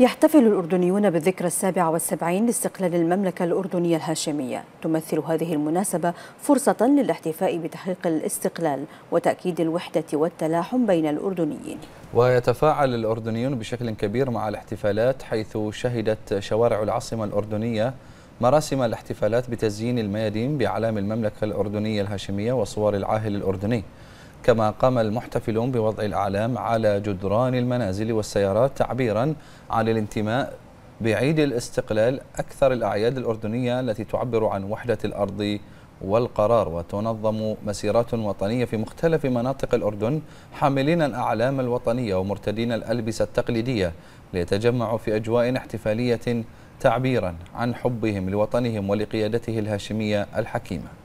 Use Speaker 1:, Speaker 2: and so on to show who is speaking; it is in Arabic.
Speaker 1: يحتفل
Speaker 2: الأردنيون بالذكرى السابعة والسبعين لاستقلال المملكة الأردنية الهاشمية تمثل هذه المناسبة فرصة للاحتفاء بتحقيق الاستقلال وتأكيد الوحدة والتلاحم بين الأردنيين
Speaker 3: ويتفاعل الأردنيون بشكل كبير مع الاحتفالات حيث شهدت شوارع العاصمة الأردنية مراسم الاحتفالات بتزيين الميادين بأعلام المملكة الأردنية الهاشمية وصور العاهل الأردني كما قام المحتفلون بوضع الأعلام على جدران المنازل والسيارات تعبيرا عن الانتماء بعيد الاستقلال أكثر الأعياد الأردنية التي تعبر عن وحدة الأرض والقرار وتنظم مسيرات وطنية في مختلف مناطق الأردن حاملين الأعلام الوطنية ومرتدين الألبسة التقليدية ليتجمعوا في أجواء احتفالية تعبيرا عن حبهم لوطنهم ولقيادته الهاشمية الحكيمة